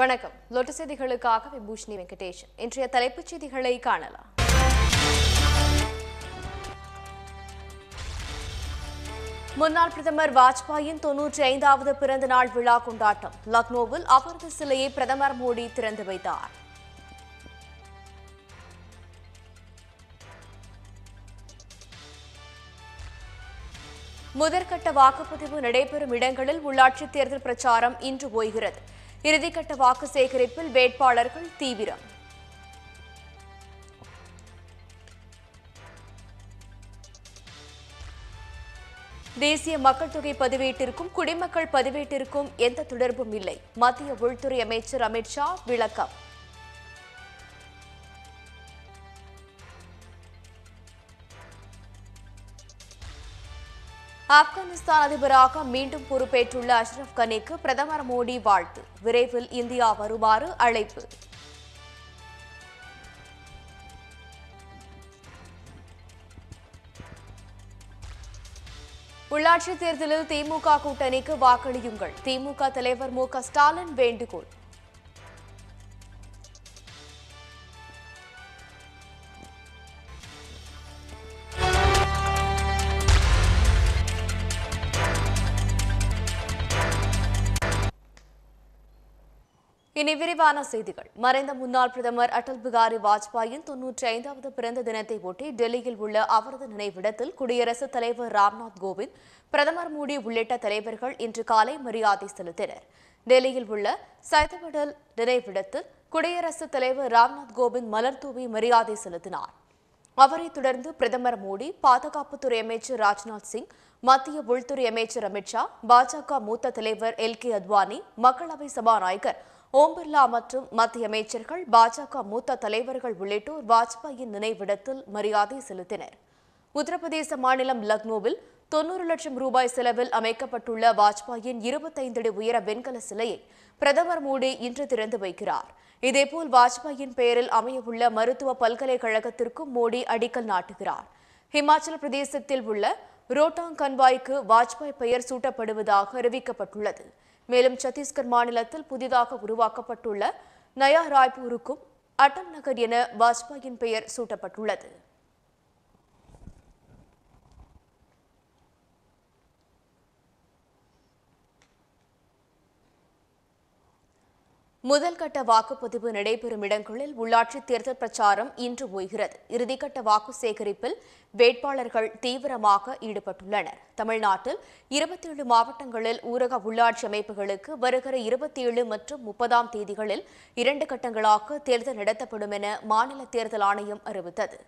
வணக்கம் லோட்டஸ் செய்திகளுக்காக விபூஷணி வெங்கடேஷன் இன்றைய தலைப்புச் செய்திகளை காணலாம் முன்னாள் பிரதமர் வாஜ்பாயின் தொன்னூற்றி ஐந்தாவது பிறந்த நாள் விழா கொண்டாட்டம் லக்னோவில் அவரது சிலையை பிரதமர் மோடி திறந்து வைத்தார் முதற்கட்ட வாக்குப்பதிவு நடைபெறும் இடங்களில் உள்ளாட்சித் தேர்தல் பிரச்சாரம் இன்று ஓய்கிறது இறுதிக்கட்ட வாக்கு சேகரிப்பில் வேட்பாளர்கள் தீவிரம் தேசிய மக்கள் தொகை பதிவேட்டிற்கும் குடிமக்கள் பதிவேட்டிற்கும் எந்த தொடர்பும் இல்லை மத்திய உள்துறை அமைச்சர் அமித்ஷா விளக்கம் ஆப்கானிஸ்தான் அதிபராக மீண்டும் பொறுப்பேற்றுள்ள அஷ்ரப் கனிக்கு பிரதமர் மோடி வாழ்த்து விரைவில் இந்தியா வருமாறு அழைப்பு உள்ளாட்சித் தேர்தலில் திமுக கூட்டணிக்கு வாக்களியுங்கள் திமுக தலைவர் மு ஸ்டாலின் வேண்டுகோள் இனி விரிவான செய்திகள் மறைந்த முன்னாள் பிரதமர் அடல் பிகாரி வாஜ்பாயின் தொன்னூற்றி ஐந்தாவது பிறந்த தினத்தை ஒட்டி டெல்லியில் உள்ள அவரது நினைவிடத்தில் குடியரசுத் தலைவர் ராம்நாத் கோவிந்த் பிரதமர் மோடி உள்ளிட்ட தலைவர்கள் இன்று காலை மரியாதை செலுத்தினர் டெல்லியில் உள்ள சைதவடல் நினைவிடத்தில் குடியரசுத் தலைவர் ராம்நாத் கோவிந்த் மலர் மரியாதை செலுத்தினார் அவரை தொடர்ந்து பிரதமர் மோடி பாதுகாப்புத்துறை அமைச்சர் ராஜ்நாத் சிங் மத்திய உள்துறை அமைச்சர் அமித்ஷா பாஜக மூத்த தலைவர் எல் கே அத்வானி மக்களவை சபாநாயகர் ஓம் பிர்லா மற்றும் மத்திய அமைச்சர்கள் பாஜக மூத்த தலைவர்கள் உள்ளிட்டோர் வாஜ்பாயின் நினைவிடத்தில் மரியாதை செலுத்தினர் உத்தரப்பிரதேச மாநிலம் லக்னோவில் தொன்னூறு லட்சம் ரூபாய் செலவில் அமைக்கப்பட்டுள்ள வாஜ்பாயின் இருபத்தைந்தடி உயர வெண்கல சிலையை பிரதமர் மோடி இன்று திறந்து வைக்கிறார் இதேபோல் வாஜ்பாயின் பெயரில் அமையவுள்ள மருத்துவ பல்கலைக்கழகத்திற்கும் மோடி அடிக்கல் நாட்டுகிறார் ஹிமாச்சல பிரதேசத்தில் உள்ள ரோட்டாங் கன்வாய்க்கு வாஜ்பாய் பெயர் சூட்டப்படுவதாக அறிவிக்கப்பட்டுள்ளது மேலும் சத்தீஸ்கர் மாநிலத்தில் புதிதாக உருவாக்கப்பட்டுள்ள நயா ராய்ப்பூருக்கும் அட்டம் நகர் என வாஜ்பாயின் பெயர் சூட்டப்பட்டுள்ளது முதல்கட்ட வாக்குப்பதிவு நடைபெறும் இடங்களில் உள்ளாட்சி தேர்தல் பிரச்சாரம் இன்று ஓய்கிறது இறுதிக்கட்ட வாக்கு சேகரிப்பில் வேட்பாளர்கள் தீவிரமாக ஈடுபட்டுள்ளனர் தமிழ்நாட்டில் இருபத்தி ஏழு மாவட்டங்களில் ஊரக உள்ளாட்சி அமைப்புகளுக்கு வருகிற இருபத்தி ஏழு மற்றும் முப்பதாம் தேதிகளில் இரண்டு கட்டங்களாக தேர்தல் நடத்தப்படும் என மாநில தேர்தல் ஆணையம் அறிவித்தது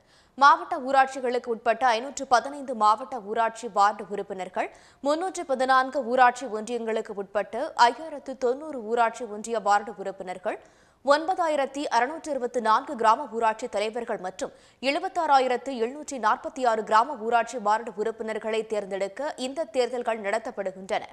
மாவட்ட ஊராட்சிகளுக்கு உட்பட்ட ஐநூற்று பதினைந்து மாவட்ட ஊராட்சி வார்டு உறுப்பினர்கள் முன்னூற்று பதினான்கு ஊராட்சி ஒன்றியங்களுக்கு உட்பட்டு ஐயாயிரத்து தொன்னூறு ஊராட்சி ஒன்றிய வார்டு உறுப்பினர்கள் ஒன்பதாயிரத்தி அறுநூற்றி இருபத்தி நான்கு கிராம ஊராட்சி தலைவர்கள் மற்றும் எழுபத்தாறாயிரத்து எழுநூற்றி நாற்பத்தி ஆறு கிராம ஊராட்சி வார்டு உறுப்பினர்களை தேர்ந்தெடுக்க இந்த தேர்தல்கள் நடத்தப்படுகின்றன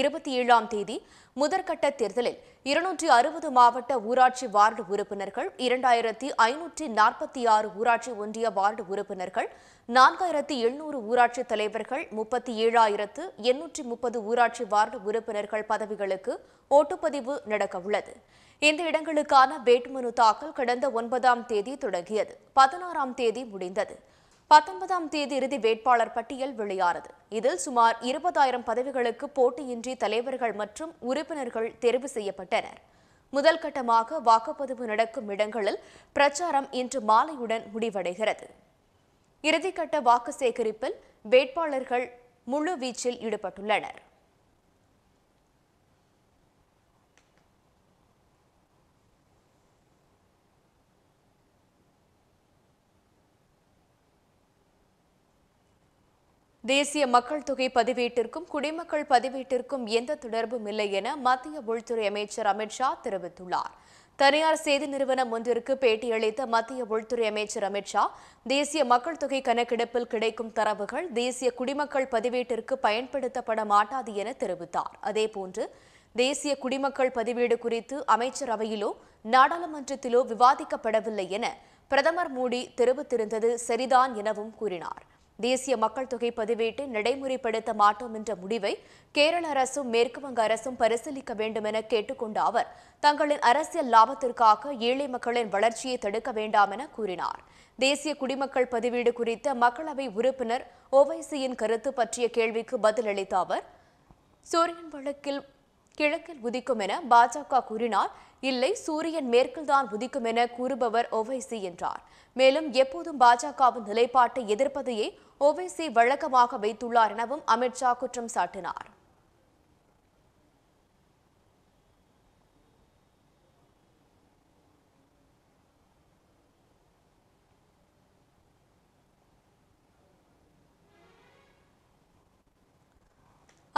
இருபத்தி ஏழாம் தேதி முதற்கட்ட தேர்தலில் இருநூற்றி அறுபது மாவட்ட ஊராட்சி வார்டு உறுப்பினர்கள் இரண்டாயிரத்தி ஐநூற்றி நாற்பத்தி ஆறு ஊராட்சி ஒன்றிய வார்டு உறுப்பினர்கள் நான்காயிரத்தி எழுநூறு ஊராட்சி தலைவர்கள் முப்பத்தி ஏழாயிரத்து எண்ணூற்றி முப்பது ஊராட்சி வார்டு உறுப்பினர்கள் பதவிகளுக்கு ஓட்டுப்பதிவு நடக்கவுள்ளது இந்த இடங்களுக்கான வேட்புமனு தாக்கல் கடந்த ஒன்பதாம் தேதி தொடங்கியது பதினாறாம் தேதி முடிந்தது பத்தொன்பதாம் தேதி இறுதி வேட்பாளர் பட்டியல் வெளியானது இதில் சுமார் இருபதாயிரம் பதவிகளுக்கு போட்டியின்றி தலைவர்கள் மற்றும் உறுப்பினர்கள் தெரிவு செய்யப்பட்டனர் முதல் கட்டமாக வாக்குப்பதிவு நடக்கும் இடங்களில் பிரச்சாரம் இன்று மாலையுடன் முடிவடைகிறது இறுதிக்கட்ட வாக்கு சேகரிப்பில் வேட்பாளர்கள் முழு வீச்சில் ஈடுபட்டுள்ளனர் தேசிய மக்கள் தொகை பதிவேட்டிற்கும் குடிமக்கள் பதிவேட்டிற்கும் எந்த தொடர்பும் இல்லை என மத்திய உள்துறை அமைச்சர் அமித்ஷா தெரிவித்துள்ளார் தனியார் செய்தி நிறுவனம் ஒன்றிற்கு பேட்டியளித்த மத்திய உள்துறை அமைச்சர் அமித்ஷா தேசிய மக்கள் தொகை கணக்கெடுப்பில் கிடைக்கும் தரவுகள் தேசிய குடிமக்கள் பதிவேட்டிற்கு பயன்படுத்தப்பட மாட்டாது என தெரிவித்தார் அதேபோன்று தேசிய குடிமக்கள் பதிவேடு குறித்து அமைச்சரவையிலோ நாடாளுமன்றத்திலோ விவாதிக்கப்படவில்லை என பிரதமர் மோடி தெரிவித்திருந்தது சரிதான் எனவும் கூறினார் தேசிய மக்கள் தொகை பதிவேட்டை நடைமுறைப்படுத்த மாட்டோம் என்ற முடிவை கேரள அரசும் மேற்குவங்க அரசும் பரிசீலிக்க வேண்டும் என கேட்டுக்கொண்ட அவர் தங்களின் அரசியல் லாபத்திற்காக ஏழை மக்களின் வளர்ச்சியை தடுக்க வேண்டாம் என கூறினார் தேசிய குடிமக்கள் பதிவேடு குறித்த மக்களவை உறுப்பினர் ஓவைசியின் கருத்து பற்றிய கேள்விக்கு பதிலளித்த அவர் சூரியன் வழக்கில் கிழக்கில் உதிக்கும் என பாஜக கூறினார் இல்லை சூரியன் மேற்கில் தான் உதிக்கும் என கூறுபவர் ஓவைசி என்றார் மேலும் எப்போதும் பாஜகவின் நிலைப்பாட்டை எதிர்ப்பதையே ஓவைசி வழக்கமாக வைத்துள்ளார் எனவும் அமித்ஷா குற்றம் சாட்டினார்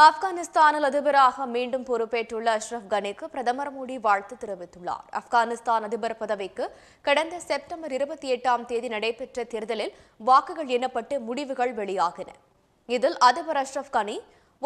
ஆப்கானிஸ்தானில் அதிபராக மீண்டும் பொறுப்பேற்றுள்ள அஷ்ரப் கனிக்கு பிரதமர் மோடி வாழ்த்து தெரிவித்துள்ளார் ஆப்கானிஸ்தான் அதிபர் பதவிக்கு கடந்த செப்டம்பர் இருபத்தி எட்டாம் தேதி நடைபெற்ற தேர்தலில் வாக்குகள் எண்ணப்பட்டு முடிவுகள் வெளியாகின இதில் அதிபர் அஷ்ரப் கனி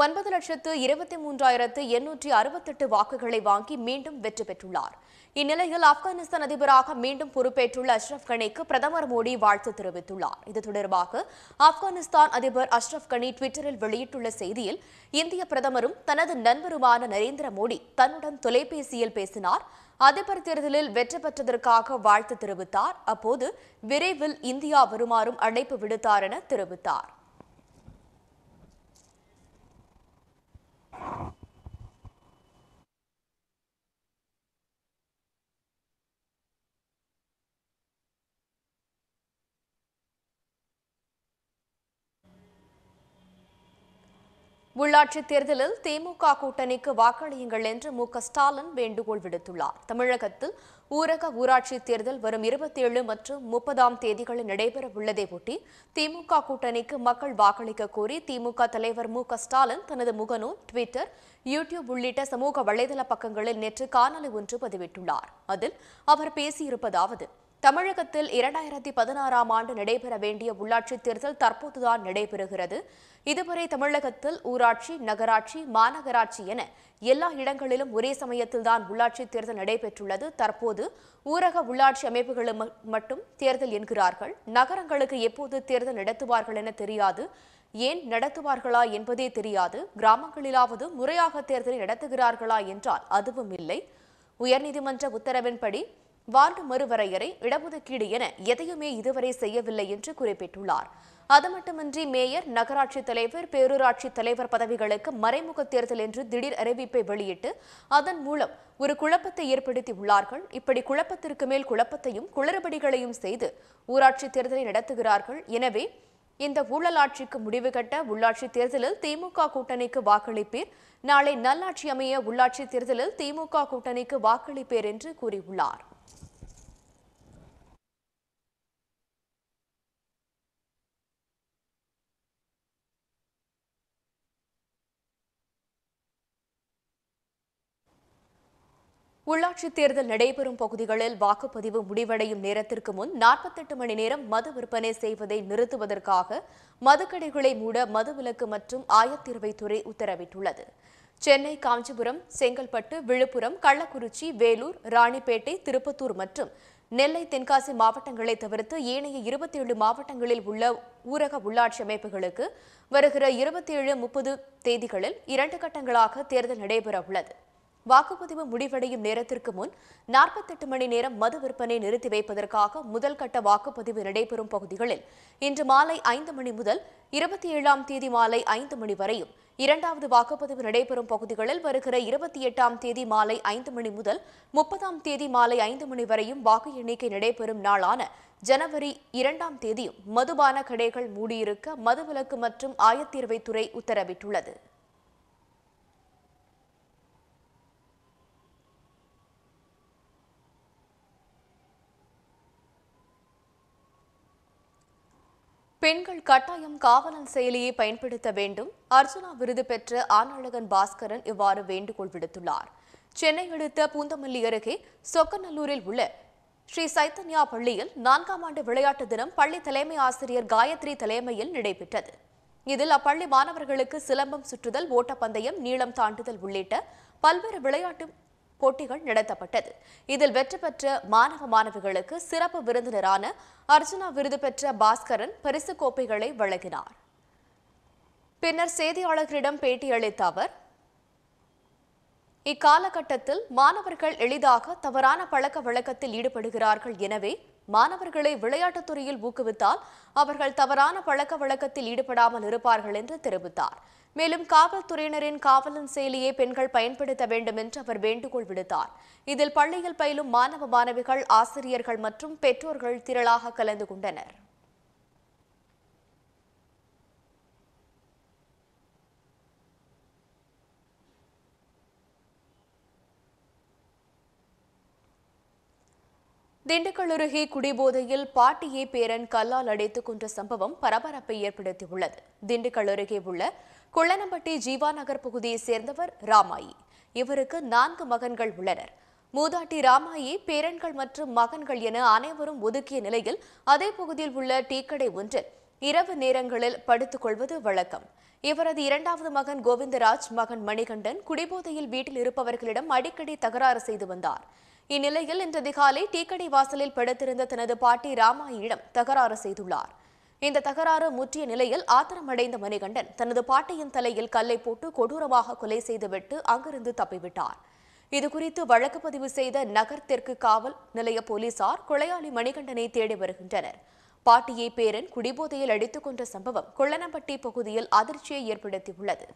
ஒன்பது லட்சத்து இருபத்தி மூன்றாயிரத்து எண்ணூற்றி அறுபத்தெட்டு வாக்குகளை வாங்கி மீண்டும் வெற்றி பெற்றுள்ளார் இந்நிலையில் ஆப்கானிஸ்தான் அதிபராக மீண்டும் பொறுப்பேற்றுள்ள அஷ்ரப் கனிக்கு பிரதமர் மோடி வாழ்த்து தெரிவித்துள்ளார் இது தொடர்பாக ஆப்கானிஸ்தான் அதிபர் அஷ்ரப் கனி டுவிட்டரில் வெளியிட்டுள்ள செய்தியில் இந்திய பிரதமரும் தனது நண்பருமான நரேந்திர மோடி தன்னுடன் தொலைபேசியில் பேசினார் அதிபர் தேர்தலில் வெற்றி பெற்றதற்காக வாழ்த்து தெரிவித்தார் அப்போது விரைவில் இந்தியா வருமாறும் அழைப்பு விடுத்தார் என தெரிவித்தார் உள்ளாட்சி தேர்தலில் திமுக கூட்டணிக்கு வாக்களியுங்கள் என்று மு ஸ்டாலின் வேண்டுகோள் விடுத்துள்ளார் தமிழகத்தில் ஊரக ஊராட்சி தேர்தல் வரும் இருபத்தேழு மற்றும் முப்பதாம் தேதிகளில் நடைபெற ஒட்டி திமுக கூட்டணிக்கு மக்கள் வாக்களிக்க கோரி திமுக தலைவர் மு ஸ்டாலின் தனது முகநூல் ட்விட்டர் யூடியூப் உள்ளிட்ட சமூக வலைதள பக்கங்களில் நேற்று காணொலி ஒன்று பதிவிட்டுள்ளார் அதில் அவர் பேசியிருப்பதாவது தமிழகத்தில் இரண்டாயிரத்தி பதினாறாம் ஆண்டு நடைபெற வேண்டிய உள்ளாட்சித் தேர்தல் தற்போதுதான் நடைபெறுகிறது இதுவரை தமிழகத்தில் ஊராட்சி நகராட்சி மாநகராட்சி என எல்லா இடங்களிலும் ஒரே சமயத்தில்தான் உள்ளாட்சித் தேர்தல் நடைபெற்றுள்ளது தற்போது ஊரக உள்ளாட்சி அமைப்புகளும் மட்டும் தேர்தல் என்கிறார்கள் நகரங்களுக்கு எப்போது தேர்தல் நடத்துவார்கள் என தெரியாது ஏன் நடத்துவார்களா என்பதே தெரியாது கிராமங்களிலாவது முறையாக தேர்தலை நடத்துகிறார்களா என்றால் அதுவும் இல்லை உயர்நீதிமன்ற உத்தரவின்படி வார்டு மறுவரையறை இடஒதுக்கீடு என எதையுமே இதுவரை செய்யவில்லை என்று குறிப்பிட்டுள்ளார் அது மட்டுமின்றி மேயர் நகராட்சி தலைவர் பேரூராட்சி தலைவர் பதவிகளுக்கு மறைமுக தேர்தல் என்று திடீர் அறிவிப்பை வெளியிட்டு அதன் மூலம் ஒரு குழப்பத்தை ஏற்படுத்தி உள்ளார்கள் இப்படி குழப்பத்திற்கு மேல் குழப்பத்தையும் குளறுபடிகளையும் செய்து ஊராட்சி தேர்தலை நடத்துகிறார்கள் எனவே இந்த ஊழலாட்சிக்கு முடிவு கட்ட உள்ளாட்சி தேர்தலில் திமுக கூட்டணிக்கு வாக்களிப்பீர் நாளை நல்லாட்சி அமைய உள்ளாட்சி தேர்தலில் திமுக கூட்டணிக்கு வாக்களிப்பேர் என்று கூறியுள்ளார் உள்ளாட்சி தேர்தல் நடைபெறும் பகுதிகளில் வாக்குப்பதிவு முடிவடையும் நேரத்திற்கு முன் நாற்பத்தெட்டு மணி நேரம் மது விற்பனை செய்வதை நிறுத்துவதற்காக மதுக்கடைகளை மூட மதுவிலக்கு மற்றும் ஆயத்தீர்வைத்துறை உத்தரவிட்டுள்ளது சென்னை காஞ்சிபுரம் செங்கல்பட்டு விழுப்புரம் கள்ளக்குறிச்சி வேலூர் ராணிப்பேட்டை திருப்பத்தூர் மற்றும் நெல்லை தென்காசி மாவட்டங்களை தவிர்த்து ஏனைய இருபத்தி ஏழு மாவட்டங்களில் உள்ள ஊரக உள்ளாட்சி அமைப்புகளுக்கு வருகிற இருபத்தி ஏழு முப்பது தேதிகளில் இரண்டு கட்டங்களாக தேர்தல் நடைபெற உள்ளது வாக்குப்பதிவு முடிவடையும் நேரத்திற்கு முன் நாற்பத்தெட்டு மணி நேரம் மது விற்பனை நிறுத்தி வைப்பதற்காக முதல் கட்ட வாக்குப்பதிவு நடைபெறும் பகுதிகளில் இன்று மாலை ஐந்து மணி முதல் இருபத்தி ஏழாம் தேதி மாலை ஐந்து மணி வரையும் இரண்டாவது வாக்குப்பதிவு நடைபெறும் பகுதிகளில் வருகிற இருபத்தி எட்டாம் தேதி மாலை ஐந்து மணி முதல் முப்பதாம் தேதி மாலை ஐந்து மணி வரையும் வாக்கு எண்ணிக்கை நடைபெறும் நாளான ஜனவரி இரண்டாம் தேதியும் மதுபான கடைகள் மூடியிருக்க மதுவிலக்கு மற்றும் ஆயத்தீர்வைத்துறை உத்தரவிட்டுள்ளது பெண்கள் கட்டாயம் காவலன் செயலியை பயன்படுத்த வேண்டும் அர்ஜுனா விருது பெற்ற ஆனழகன் பாஸ்கரன் இவ்வாறு வேண்டுகோள் விடுத்துள்ளார் சென்னை அடுத்த பூந்தமல்லி அருகே சொக்கநல்லூரில் உள்ள ஸ்ரீ சைத்தன்யா பள்ளியில் நான்காம் ஆண்டு விளையாட்டு தினம் பள்ளி தலைமை ஆசிரியர் காயத்ரி தலைமையில் நடைபெற்றது இதில் அப்பள்ளி மாணவர்களுக்கு சிலம்பம் சுற்றுதல் ஓட்டப்பந்தயம் நீளம் தாண்டுதல் உள்ளிட்ட பல்வேறு விளையாட்டு போட்டிகள் நடத்தப்பட்டது இதில் வெற்றி பெற்ற மாணவ மாணவிகளுக்கு சிறப்பு விருந்தினரான அர்ஜுனா விருது பெற்ற பாஸ்கரன் பரிசு கோப்பைகளை வழங்கினார் பின்னர் செய்தியாளர்களிடம் பேட்டியளித்த அவர் இக்காலகட்டத்தில் மாணவர்கள் எளிதாக தவறான பழக்க வழக்கத்தில் ஈடுபடுகிறார்கள் எனவே மாணவர்களை விளையாட்டுத் துறையில் ஊக்குவித்தால் அவர்கள் தவறான பழக்க வழக்கத்தில் ஈடுபடாமல் இருப்பார்கள் என்று தெரிவித்தார் மேலும் காவல்துறையினரின் காவலன் செயலியை பெண்கள் பயன்படுத்த வேண்டும் என்று அவர் வேண்டுகோள் விடுத்தார் இதில் பள்ளியில் பயிலும் மாணவ மாணவிகள் ஆசிரியர்கள் மற்றும் பெற்றோர்கள் திரளாக கலந்து கொண்டனர் திண்டுக்கல் அருகே குடிபோதையில் பாட்டியை பேரன் கல்லால் அடைத்து கொன்ற சம்பவம் பரபரப்பை ஏற்படுத்தியுள்ளது திண்டுக்கல் அருகே உள்ள குள்ளனம்பட்டி ஜீவா நகர் பகுதியைச் சேர்ந்தவர் ராமாயி இவருக்கு நான்கு மகன்கள் உள்ளனர் மூதாட்டி ராமாயி பேரன்கள் மற்றும் மகன்கள் என அனைவரும் ஒதுக்கிய நிலையில் அதே பகுதியில் உள்ள டீக்கடை ஒன்றில் இரவு நேரங்களில் படுத்துக் கொள்வது வழக்கம் இவரது இரண்டாவது மகன் கோவிந்தராஜ் மகன் மணிகண்டன் குடிபோதையில் வீட்டில் இருப்பவர்களிடம் அடிக்கடி தகராறு செய்து வந்தார் இந்நிலையில் இன்று அதிகாலை டீக்கடை வாசலில் படுத்திருந்த தனது பாட்டி ராமாயிடம் தகராறு செய்துள்ளார் இந்த தகராறு முற்றிய நிலையில் ஆத்திரமடைந்த மணிகண்டன் தனது பாட்டியின் தலையில் கல்லை போட்டு கொடூரமாக கொலை செய்துவிட்டு அங்கிருந்து தப்பிவிட்டார் இதுகுறித்து வழக்கு பதிவு செய்த நகர் தெற்கு காவல் நிலைய போலீசார் கொலையாளி மணிகண்டனை தேடி வருகின்றனர் பாட்டியை பேரன் குடிபோதையில் அடித்துக் கொண்ட சம்பவம் கொள்ளனம்பட்டி பகுதியில் அதிர்ச்சியை ஏற்படுத்தியுள்ளது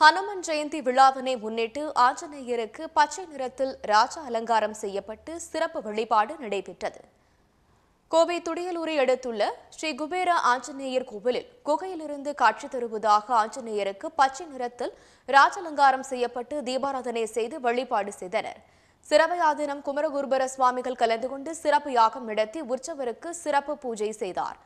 ஹனுமன் ஜெயந்தி விழாவினை முன்னிட்டு ஆஞ்சநேயருக்கு பச்சை நிறத்தில் ராஜ அலங்காரம் செய்யப்பட்டு சிறப்பு வழிபாடு நடைபெற்றது கோவை துடியலூரை அடுத்துள்ள ஸ்ரீ குபேர ஆஞ்சநேயர் கோவிலில் குகையிலிருந்து காட்சி தருவதாக ஆஞ்சநேயருக்கு பச்சை நிறத்தில் ராஜ அலங்காரம் செய்யப்பட்டு தீபாராதனை செய்து வழிபாடு செய்தனர் சிரவையாதினம் குமரகுருபர சுவாமிகள் கலந்து கொண்டு சிறப்பு யாகம் நடத்தி உற்சவருக்கு சிறப்பு பூஜை செய்தார்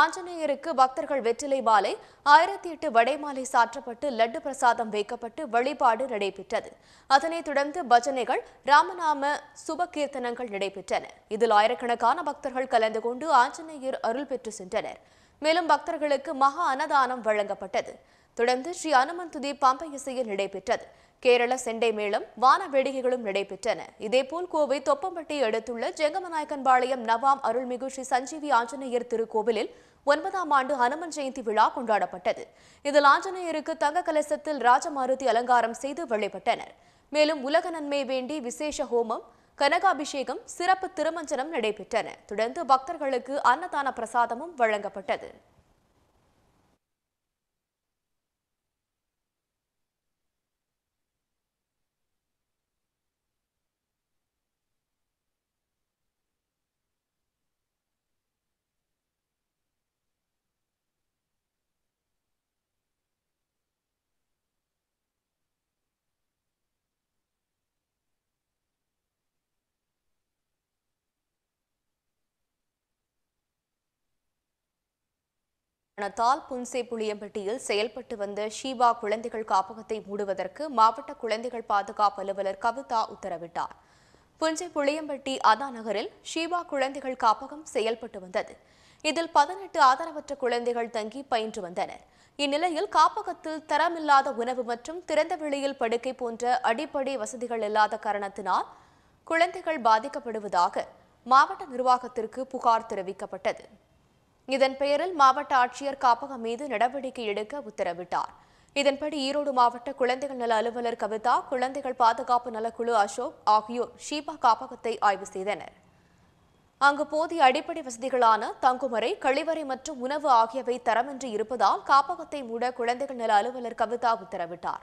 ஆஞ்சநேயருக்கு பக்தர்கள் வெற்றிலை மாலை ஆயிரத்தி எட்டு வடைமாலை சாற்றப்பட்டு லட்டு பிரசாதம் வைக்கப்பட்டு வழிபாடு நடைபெற்றது அதனைத் தொடர்ந்து பஜனைகள் ராமநாம சுப கீர்த்தனங்கள் நடைபெற்றன இதில் ஆயிரக்கணக்கான பக்தர்கள் கலந்து கொண்டு ஆஞ்சநேயர் அருள் பெற்று சென்றனர் மேலும் பக்தர்களுக்கு மகா அன்னதானம் வழங்கப்பட்டது தொடர்ந்து ஸ்ரீ துதி பம்பை இசையில் நடைபெற்றது கேரள செண்டை மேளம் வான வேடிகைகளும் நடைபெற்றன இதேபோல் கோவை தொப்பம்பட்டியை அடுத்துள்ள ஜெங்கமநாயக்கன் பாளையம் நவாம் அருள்மிகு ஸ்ரீ சஞ்சீவி ஆஞ்சநேயர் திருக்கோவிலில் ஒன்பதாம் ஆண்டு ஹனுமன் ஜெயந்தி விழா கொண்டாடப்பட்டது இதில் ஆஞ்சநேயருக்கு தங்க கலசத்தில் ராஜமாருதி அலங்காரம் செய்து வழிபட்டனர் மேலும் உலக நன்மை வேண்டி விசேஷ ஹோமம் கனகாபிஷேகம் சிறப்பு திருமஞ்சனம் நடைபெற்றன தொடர்ந்து பக்தர்களுக்கு அன்னதான பிரசாதமும் வழங்கப்பட்டது தால் புன்சே புளியம்பட்டியில் செயல்பட்டு வந்த ஷீபா குழந்தைகள் காப்பகத்தை மூடுவதற்கு மாவட்ட குழந்தைகள் பாதுகாப்பு அலுவலர் கவிதா உத்தரவிட்டார் புஞ்சை புளியம்பட்டி அதா நகரில் ஷீபா குழந்தைகள் காப்பகம் செயல்பட்டு வந்தது இதில் பதினெட்டு ஆதரவற்ற குழந்தைகள் தங்கி பயின்று வந்தனர் இந்நிலையில் காப்பகத்தில் தரமில்லாத உணவு மற்றும் திறந்த வெளியில் படுக்கை போன்ற அடிப்படை வசதிகள் இல்லாத காரணத்தினால் குழந்தைகள் பாதிக்கப்படுவதாக மாவட்ட நிர்வாகத்திற்கு புகார் தெரிவிக்கப்பட்டது இதன் பெயரில் மாவட்ட ஆட்சியர் காப்பகம் மீது நடவடிக்கை எடுக்க உத்தரவிட்டார் இதன்படி ஈரோடு மாவட்ட குழந்தைகள் நல அலுவலர் கவிதா குழந்தைகள் பாதுகாப்பு நலக்குழு அசோக் ஆகியோர் ஷீபா காப்பகத்தை ஆய்வு செய்தனர் அங்கு போதிய அடிப்படை வசதிகளான தங்குமறை கழிவறை மற்றும் உணவு ஆகியவை தரமின்றி இருப்பதால் காப்பகத்தை மூட குழந்தைகள் நல அலுவலர் கவிதா உத்தரவிட்டார்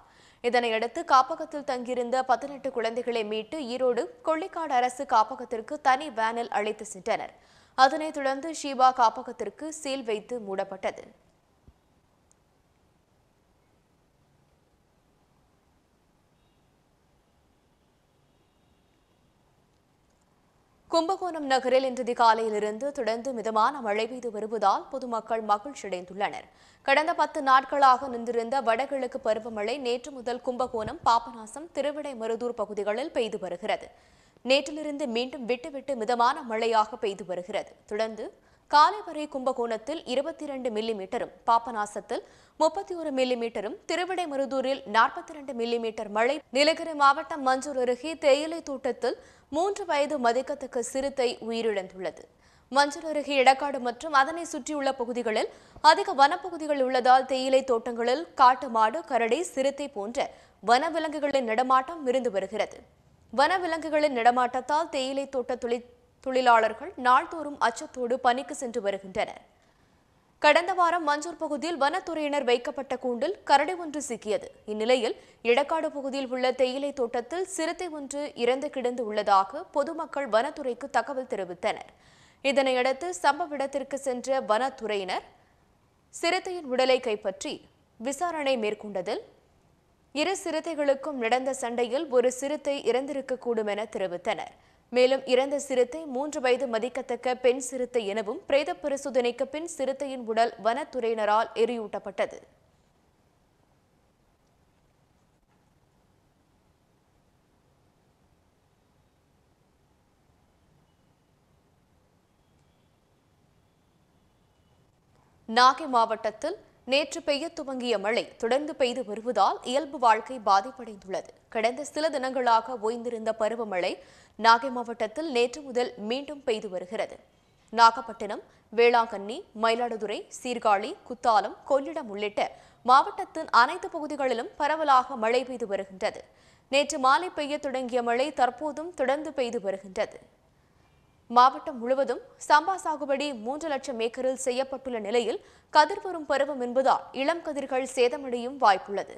இதனையடுத்து காப்பகத்தில் தங்கியிருந்த பதினெட்டு குழந்தைகளை மீட்டு ஈரோடு கொள்ளிக்காடு அரசு காப்பகத்திற்கு தனி வேனில் அழைத்து சென்றனர் அதனைத் தொடர்ந்து ஷீபா காப்பகத்திற்கு சீல் வைத்து மூடப்பட்டது கும்பகோணம் நகரில் இன்று காலையிலிருந்து தொடர்ந்து மிதமான மழை பெய்து வருவதால் பொதுமக்கள் மகிழ்ச்சியடைந்துள்ளனர் கடந்த பத்து நாட்களாக நின்றிருந்த வடகிழக்கு பருவமழை நேற்று முதல் கும்பகோணம் பாபநாசம் மருதூர் பகுதிகளில் பெய்து வருகிறது நேற்றிலிருந்து மீண்டும் விட்டுவிட்டு மிதமான மழையாக பெய்து வருகிறது தொடர்ந்து காலை வரை கும்பகோணத்தில் இருபத்தி இரண்டு மில்லிமீட்டரும் பாப்பநாசத்தில் முப்பத்தி ஒரு மில்லிமீட்டரும் திருவிடைமருதூரில் நாற்பத்தி இரண்டு மில்லிமீட்டர் மழை நீலகிரி மாவட்டம் மஞ்சூர் அருகே தேயிலை தோட்டத்தில் மூன்று வயது மதிக்கத்தக்க சிறுத்தை உயிரிழந்துள்ளது மஞ்சள் அருகே இடக்காடு மற்றும் அதனை சுற்றியுள்ள பகுதிகளில் அதிக வனப்பகுதிகள் உள்ளதால் தேயிலை தோட்டங்களில் காட்டு மாடு கரடி சிறுத்தை போன்ற வனவிலங்குகளின் நடமாட்டம் இருந்து வருகிறது வனவிலங்குகளின் நடமாட்டத்தால் தேயிலை தோட்ட தொழில் தொழிலாளர்கள் நாள்தோறும் அச்சத்தோடு பணிக்கு சென்று வருகின்றனர் கடந்த வாரம் மஞ்சூர் பகுதியில் வனத்துறையினர் வைக்கப்பட்ட கூண்டில் கரடி ஒன்று சிக்கியது இந்நிலையில் இடக்காடு பகுதியில் உள்ள தேயிலை தோட்டத்தில் சிறுத்தை ஒன்று இறந்து கிடந்து உள்ளதாக பொதுமக்கள் வனத்துறைக்கு தகவல் தெரிவித்தனர் இதனையடுத்து சம்பவ இடத்திற்கு சென்ற வனத்துறையினர் சிறுத்தையின் உடலை கைப்பற்றி விசாரணை மேற்கொண்டதில் இரு சிறுத்தைகளுக்கும் நடந்த சண்டையில் ஒரு சிறுத்தை இறந்திருக்கக்கூடும் என தெரிவித்தனர் மேலும் இறந்த சிறுத்தை மூன்று வயது மதிக்கத்தக்க பெண் சிறுத்தை எனவும் பிரேத பரிசோதனைக்கு பின் சிறுத்தையின் உடல் வனத்துறையினரால் எரியூட்டப்பட்டது நாகை மாவட்டத்தில் நேற்று பெய்ய துவங்கிய மழை தொடர்ந்து பெய்து வருவதால் இயல்பு வாழ்க்கை பாதிப்படைந்துள்ளது கடந்த சில தினங்களாக ஓய்ந்திருந்த பருவமழை நாகை மாவட்டத்தில் நேற்று முதல் மீண்டும் பெய்து வருகிறது நாகப்பட்டினம் வேளாங்கண்ணி மயிலாடுதுறை சீர்காழி குத்தாலம் கொள்ளிடம் உள்ளிட்ட மாவட்டத்தின் அனைத்து பகுதிகளிலும் பரவலாக மழை பெய்து வருகின்றது நேற்று மாலை பெய்ய தொடங்கிய மழை தற்போதும் தொடர்ந்து பெய்து வருகின்றது மாவட்டம் முழுவதும் சம்பா சாகுபடி மூன்று லட்சம் ஏக்கரில் செய்யப்பட்டுள்ள நிலையில் கதிர் வரும் பருவம் என்பதால் இளம் கதிர்கள் சேதமடையும் வாய்ப்புள்ளது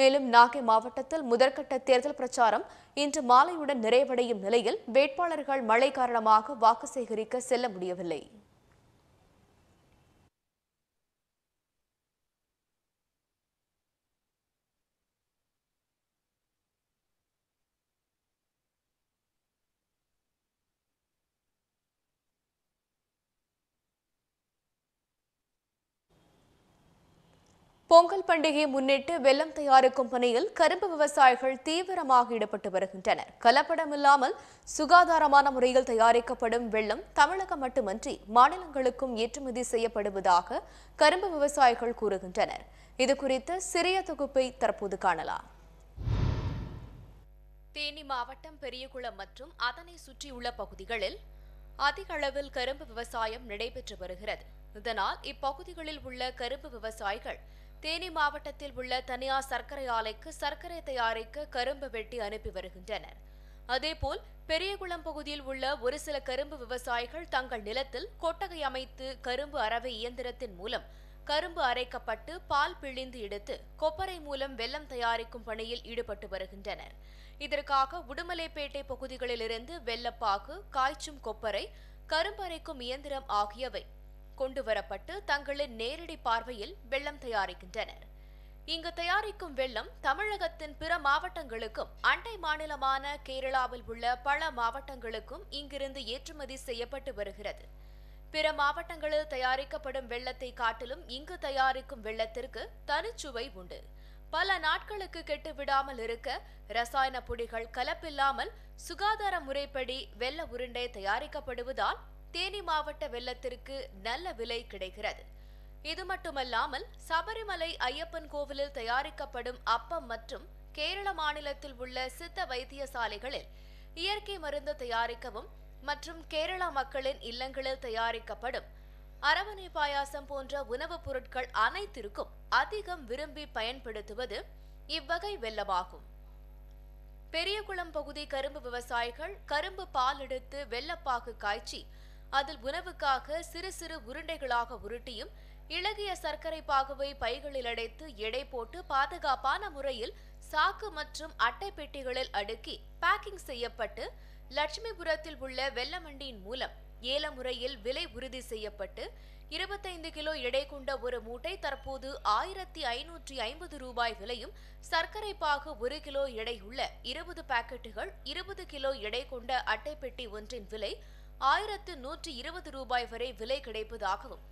மேலும் நாகை மாவட்டத்தில் முதற்கட்ட தேர்தல் பிரச்சாரம் இன்று மாலையுடன் நிறைவடையும் நிலையில் வேட்பாளர்கள் மழை காரணமாக வாக்கு சேகரிக்க செல்ல முடியவில்லை பொங்கல் பண்டிகையை முன்னிட்டு வெள்ளம் தயாரிக்கும் பணியில் கரும்பு விவசாயிகள் தீவிரமாக ஈடுபட்டு வருகின்றனர் கலப்படமில்லாமல் சுகாதாரமான முறையில் தயாரிக்கப்படும் வெள்ளம் தமிழகம் மட்டுமன்றி மாநிலங்களுக்கும் ஏற்றுமதி செய்யப்படுவதாக கரும்பு விவசாயிகள் கூறுகின்றனர் இதுகுறித்த சிறிய தொகுப்பை தற்போது காணலாம் தேனி மாவட்டம் பெரியகுளம் மற்றும் அதனை சுற்றியுள்ள பகுதிகளில் அதிக அளவில் கரும்பு விவசாயம் நடைபெற்று வருகிறது இதனால் இப்பகுதிகளில் உள்ள கரும்பு விவசாயிகள் தேனி மாவட்டத்தில் உள்ள தனியார் சர்க்கரை ஆலைக்கு சர்க்கரை தயாரிக்க கரும்பு வெட்டி அனுப்பி வருகின்றனர் அதேபோல் பெரியகுளம் பகுதியில் உள்ள ஒரு சில கரும்பு விவசாயிகள் தங்கள் நிலத்தில் கொட்டகை அமைத்து கரும்பு அறவை இயந்திரத்தின் மூலம் கரும்பு அரைக்கப்பட்டு பால் பிழிந்து எடுத்து கொப்பரை மூலம் வெள்ளம் தயாரிக்கும் பணியில் ஈடுபட்டு வருகின்றனர் இதற்காக உடுமலைப்பேட்டை பகுதிகளிலிருந்து வெள்ளப்பாக்கு காய்ச்சும் கொப்பரை கரும்பரைக்கும் இயந்திரம் ஆகியவை கொண்டுவரப்பட்டு தங்களின் நேரடி பார்வையில் வெள்ளம் தயாரிக்கின்றனர் இங்கு தயாரிக்கும் வெள்ளம் தமிழகத்தின் பிற மாவட்டங்களுக்கும் அண்டை மாநிலமான கேரளாவில் உள்ள பல மாவட்டங்களுக்கும் இங்கிருந்து ஏற்றுமதி செய்யப்பட்டு வருகிறது பிற மாவட்டங்களில் தயாரிக்கப்படும் வெள்ளத்தை காட்டிலும் இங்கு தயாரிக்கும் வெள்ளத்திற்கு தனிச்சுவை உண்டு பல நாட்களுக்கு கெட்டுவிடாமல் இருக்க ரசாயன பொடிகள் கலப்பில்லாமல் சுகாதார முறைப்படி வெள்ள உருண்டை தயாரிக்கப்படுவதால் தேனி மாவட்ட வெள்ளத்திற்கு நல்ல விலை கிடைக்கிறது இது மட்டுமல்லாமல் சபரிமலை ஐயப்பன் கோவிலில் தயாரிக்கப்படும் அப்பம் மற்றும் கேரள மாநிலத்தில் உள்ள சித்த வைத்தியசாலைகளில் இயற்கை மருந்து தயாரிக்கவும் மற்றும் கேரள மக்களின் இல்லங்களில் தயாரிக்கப்படும் அரவணை பாயாசம் போன்ற உணவுப் பொருட்கள் அனைத்திற்கும் அதிகம் விரும்பி பயன்படுத்துவது இவ்வகை வெள்ளமாகும் பெரியகுளம் பகுதி கரும்பு விவசாயிகள் கரும்பு பால் எடுத்து வெள்ளப்பாக்கு காய்ச்சி அதில் உணவுக்காக சிறு சிறு உருண்டைகளாக உருட்டியும் இலகிய சர்க்கரை பாகுவை பைகளில் அடைத்து எடை போட்டு பாதுகாப்பான முறையில் சாக்கு மற்றும் அட்டை பெட்டிகளில் அடுக்கி பேக்கிங் செய்யப்பட்டு லட்சுமிபுரத்தில் உள்ள வெள்ளமண்டியின் மூலம் ஏல முறையில் விலை உறுதி செய்யப்பட்டு இருபத்தைந்து கிலோ எடை கொண்ட ஒரு மூட்டை தற்போது ஆயிரத்தி ஐநூற்றி ஐம்பது ரூபாய் விலையும் சர்க்கரை பாகு ஒரு கிலோ எடை உள்ள இருபது பாக்கெட்டுகள் இருபது கிலோ எடை கொண்ட அட்டை பெட்டி ஒன்றின் விலை ஆயிரத்து நூற்றி இருபது ரூபாய் வரை விலை கிடைப்பதாகவும்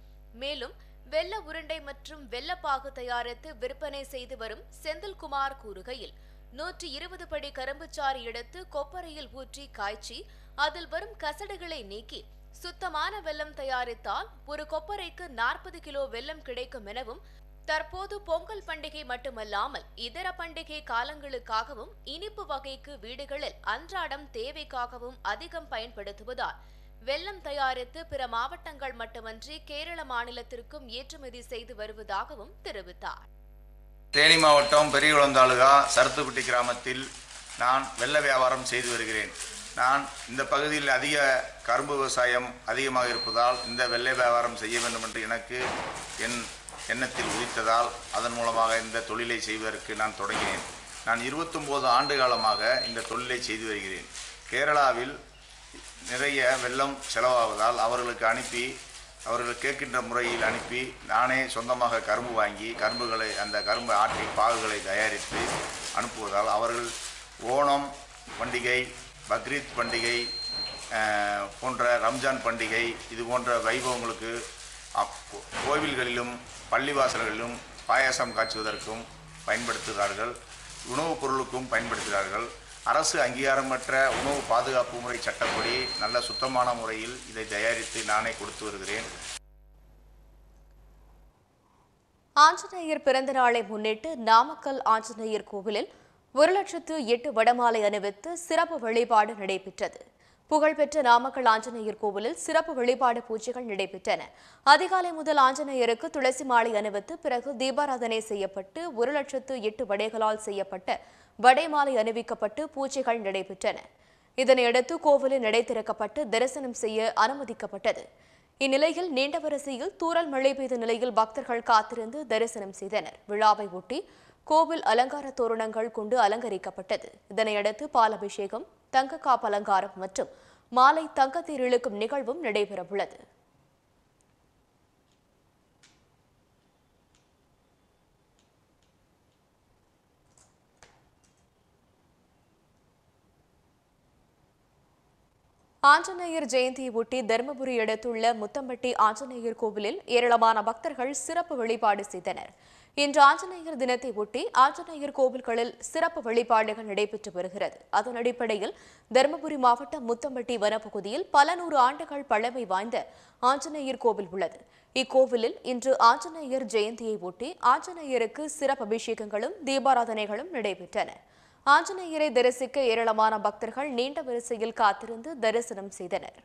மேலும் வெள்ள உருண்டை மற்றும் வெள்ளப்பாகு தயாரித்து விற்பனை செய்து வரும் செந்தில்குமார் கூறுகையில் நூற்றி இருபது படி கரும்புச்சாறு எடுத்து கொப்பரையில் ஊற்றி காய்ச்சி அதில் வரும் கசடுகளை நீக்கி சுத்தமான வெள்ளம் தயாரித்தால் ஒரு கொப்பரைக்கு நாற்பது கிலோ வெல்லம் கிடைக்கும் எனவும் தற்போது பொங்கல் பண்டிகை மட்டுமல்லாமல் இதர பண்டிகை காலங்களுக்காகவும் இனிப்பு வகைக்கு வீடுகளில் அன்றாடம் தேவைக்காகவும் அதிகம் பயன்படுத்துவதால் வெள்ளம் தயாரித்து பிற மாவட்டங்கள் மட்டுமன்றி கேரள மாநிலத்திற்கும் ஏற்றுமதி செய்து வருவதாகவும் தெரிவித்தார் தேனி மாவட்டம் பெரியகுளம் தாலுகா சரத்துக்குட்டி கிராமத்தில் நான் வெள்ள வியாபாரம் செய்து வருகிறேன் நான் இந்த பகுதியில் அதிக கரும்பு விவசாயம் அதிகமாக இருப்பதால் இந்த வெள்ளை வியாபாரம் செய்ய வேண்டும் என்று எனக்கு என் எண்ணத்தில் உதித்ததால் அதன் மூலமாக இந்த தொழிலை செய்வதற்கு நான் தொடங்கினேன் நான் இருபத்தொம்போது ஆண்டு காலமாக இந்த தொழிலை செய்து வருகிறேன் கேரளாவில் நிறைய வெள்ளம் செலவாவதால் அவர்களுக்கு அனுப்பி அவர்கள் கேட்கின்ற முறையில் அனுப்பி நானே சொந்தமாக கரும்பு வாங்கி கரும்புகளை அந்த கரும்பு ஆட்டி பாகுகளை தயாரித்து அனுப்புவதால் அவர்கள் ஓணம் பண்டிகை பக்ரீத் பண்டிகை போன்ற ரம்ஜான் பண்டிகை இது போன்ற வைபவங்களுக்கு கோவில்களிலும் பள்ளிவாசல்களிலும் பாயாசம் காய்ச்சுவதற்கும் பயன்படுத்துகிறார்கள் உணவுப் பொருளுக்கும் பயன்படுத்துகிறார்கள் அரசு அங்கீகாரமற்ற உணவு பாதுகாப்பு முறை சட்டப்படி நல்ல சுத்தமான முறையில் இதை தயாரித்து நானே கொடுத்து வருகிறேன் ஆஞ்சநேயர் பிறந்த நாளை முன்னிட்டு நாமக்கல் ஆஞ்சநேயர் கோவிலில் ஒரு லட்சத்து எட்டு வடமாலை அணிவித்து சிறப்பு வழிபாடு நடைபெற்றது புகழ்பெற்ற நாமக்கல் ஆஞ்சநேயர் கோவிலில் சிறப்பு வழிபாடு பூஜைகள் நடைபெற்றன அதிகாலை முதல் ஆஞ்சநேயருக்கு துளசி மாலை அணிவித்து பிறகு தீபாராதனை செய்யப்பட்டு ஒரு லட்சத்து எட்டு வடைகளால் செய்யப்பட்ட வடைமாலை அணிவிக்கப்பட்டு பூஜைகள் நடைபெற்றன இதனையடுத்து கோவிலில் நடை திறக்கப்பட்டு தரிசனம் செய்ய அனுமதிக்கப்பட்டது இந்நிலையில் நீண்ட வரிசையில் தூரல் மழை பெய்த நிலையில் பக்தர்கள் காத்திருந்து தரிசனம் செய்தனர் விழாவை ஒட்டி கோவில் அலங்கார தோரணங்கள் கொண்டு அலங்கரிக்கப்பட்டது இதனையடுத்து பாலபிஷேகம் தங்க காப்பு அலங்காரம் மற்றும் மாலை தங்கத்தீர் இழுக்கும் நிகழ்வும் நடைபெறவுள்ளது ஆஞ்சநேயர் ஜெயந்தியை ஒட்டி தருமபுரி அடுத்துள்ள முத்தம்பட்டி ஆஞ்சநேயர் கோவிலில் ஏராளமான பக்தர்கள் சிறப்பு வழிபாடு செய்தனர் இன்று ஆஞ்சநேயர் தினத்தை ஒட்டி ஆஞ்சநேயர் கோவில்களில் சிறப்பு வழிபாடுகள் நடைபெற்று வருகிறது அதன் அடிப்படையில் தருமபுரி மாவட்டம் முத்தம்பட்டி வனப்பகுதியில் பல நூறு ஆண்டுகள் பழமை வாய்ந்த ஆஞ்சநேயர் கோவில் உள்ளது இக்கோவிலில் இன்று ஆஞ்சநேயர் ஜெயந்தியை ஒட்டி ஆஞ்சநேயருக்கு சிறப்பு அபிஷேகங்களும் தீபாராதனைகளும் நடைபெற்றன ஆஞ்சநேயரை தரிசிக்க ஏராளமான பக்தர்கள் நீண்ட வரிசையில் காத்திருந்து தரிசனம் செய்தனர்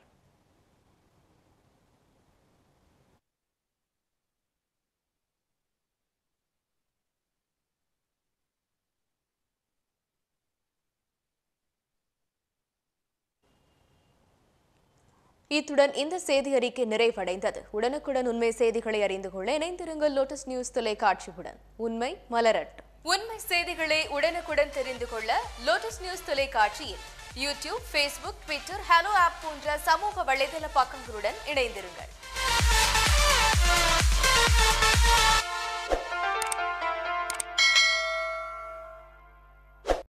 இத்துடன் இந்த செய்தி அறிக்கை நிறைவடைந்தது உடனுக்குடன் உண்மை செய்திகளை அறிந்து கொள்ள இணைந்திருங்கள் லோட்டஸ் நியூஸ் தொலைக்காட்சியுடன் உண்மை மலரட்டும் உண்மை செய்திகளை உடனுக்குடன் தெரிந்து கொள்ள லோட்டஸ் நியூஸ் தொலைக்காட்சியில் YouTube Facebook Twitter hello app போன்ற சமூக வலைதள பக்கங்களுடன் இணைந்திருங்கள்